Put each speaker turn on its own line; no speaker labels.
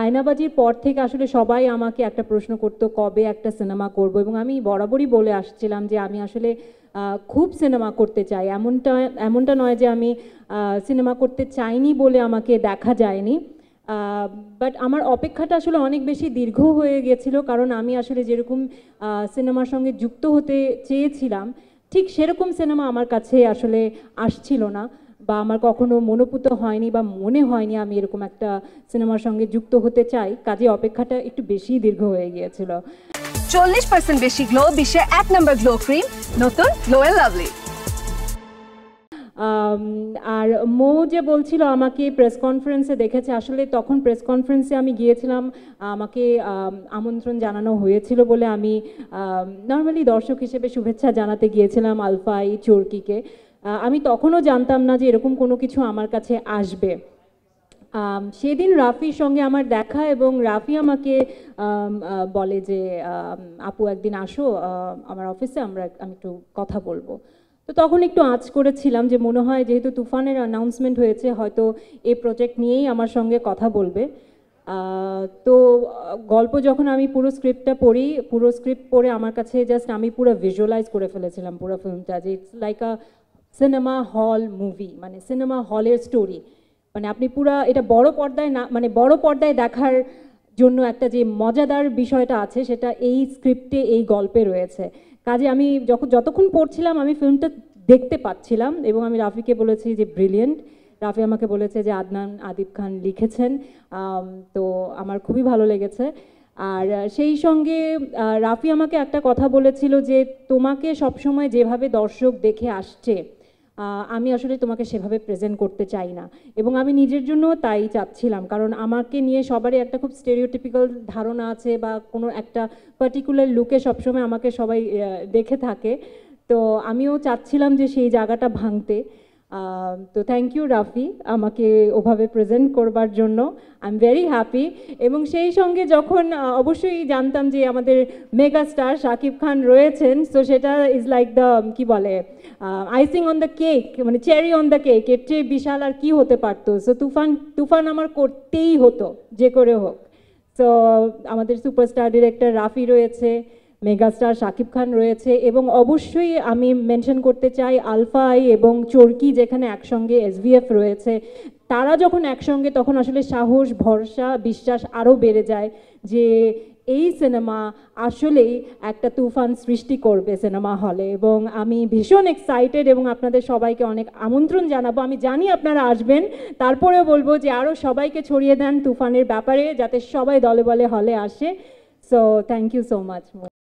আয়নাবাজির পর থেকে আসলে সবাই আমাকে একটা প্রশ্ন করতো কবে একটা সিনেমা করব এবং আমি বরাবরই বলে আসছিলাম যে আমি আসলে খুব সিনেমা করতে চাই এমনটা এমনটা নয় যে আমি সিনেমা করতে চাইনি বলে আমাকে দেখা যায়নি বাট আমার অপেক্ষাটা আসলে অনেক বেশি দীর্ঘ হয়ে গেছিল কারণ আমি আসলে যেরকম সিনেমার সঙ্গে যুক্ত হতে চেয়েছিলাম ঠিক সেরকম সিনেমা আমার কাছে আসলে আসছিল না বা আমার কখনো মনোপুত হয়নি বা মনে হয়নি আমি এরকম একটা সিনেমার সঙ্গে যুক্ত হতে চাই কাজে অপেক্ষাটা একটু বেশি দীর্ঘ হয়ে গিয়েছিল চল্লিশ পার্সেন্ট বেশি গ্লো বিশ্বে এক নম্বর গ্লো ক্রিম নতুন গ্লো লাভলি আর মো যে বলছিল আমাকে প্রেস কনফারেন্সে দেখেছে আসলে তখন প্রেস কনফারেন্সে আমি গিয়েছিলাম আমাকে আমন্ত্রণ জানানো হয়েছিল বলে আমি নর্মালি দর্শক হিসেবে শুভেচ্ছা জানাতে গিয়েছিলাম আলফাই চর্কিকে আমি তখনও জানতাম না যে এরকম কোনো কিছু আমার কাছে আসবে সেদিন রাফির সঙ্গে আমার দেখা এবং রাফি আমাকে বলে যে আপু একদিন আসো আমার অফিসে আমরা আমি একটু কথা বলবো তো তখন একটু আঁচ করেছিলাম যে মনে হয় যেহেতু তুফানের অ্যানাউন্সমেন্ট হয়েছে হয়তো এই প্রজেক্ট নিয়েই আমার সঙ্গে কথা বলবে তো গল্প যখন আমি পুরো স্ক্রিপ্টটা পড়ি পুরো স্ক্রিপ্ট পড়ে আমার কাছে জাস্ট আমি পুরো ভিজুয়ালাইজ করে ফেলেছিলাম পুরো ফিল্মটা যে it's like a cinema hall movie মানে সিনেমা হলের স্টোরি মানে আপনি পুরা এটা বড় পর্দায় না মানে বড় পর্দায় দেখার জন্য একটা যে মজাদার বিষয়টা আছে সেটা এই স্ক্রিপ্টে এই গল্পে রয়েছে কাজে আমি যখন যতক্ষণ পড়ছিলাম আমি ফিল্মটা দেখতে পাচ্ছিলাম এবং আমি রাফিকে বলেছি যে ব্রিলিয়েন্ট রাফি আমাকে বলেছে যে আদনান আদিব খান লিখেছেন তো আমার খুবই ভালো লেগেছে আর সেই সঙ্গে রাফি আমাকে একটা কথা বলেছিল যে তোমাকে সবসময় যেভাবে দর্শক দেখে আসছে আমি আসলে তোমাকে সেভাবে প্রেজেন্ট করতে চাই না এবং আমি নিজের জন্য তাই চাচ্ছিলাম কারণ আমাকে নিয়ে সবারই একটা খুব স্টেরিওটিপিক্যাল ধারণা আছে বা কোনো একটা পার্টিকুলার লুকে সবসময় আমাকে সবাই দেখে থাকে তো আমিও চাচ্ছিলাম যে সেই জায়গাটা ভাঙতে Um, তো থ্যাংক ইউ রাফি আমাকে ওভাবে প্রেজেন্ট করবার জন্য আই এম ভেরি হ্যাপি এবং সেই সঙ্গে যখন অবশ্যই জানতাম যে আমাদের মেগা স্টার শাকিব খান রয়েছেন সো সেটা ইজ লাইক দ্য কি বলে আইসিং অন দ্য কেক মানে চেরি অন দ্য কেক এর চেয়ে বিশাল আর কি হতে পারতো সো তুফান তুফান আমার করতেই হতো যে করে হোক সো আমাদের সুপারস্টার ডিরেক্টর রাফি রয়েছে মেগাস্টার শাকিব খান রয়েছে এবং অবশ্যই আমি মেনশন করতে চাই আলফা আই এবং চরকি যেখানে একসঙ্গে এসভিএফ রয়েছে তারা যখন একসঙ্গে তখন আসলে সাহস ভরসা বিশ্বাস আরও বেড়ে যায় যে এই সিনেমা আসলেই একটা তুফান সৃষ্টি করবে সিনেমা হলে এবং আমি ভীষণ এক্সাইটেড এবং আপনাদের সবাইকে অনেক আমন্ত্রণ জানাবো আমি জানি আপনারা আসবেন তারপরেও বলবো যে আরও সবাইকে ছড়িয়ে দেন তুফানের ব্যাপারে যাতে সবাই দলে বলে হলে আসে so thank you so much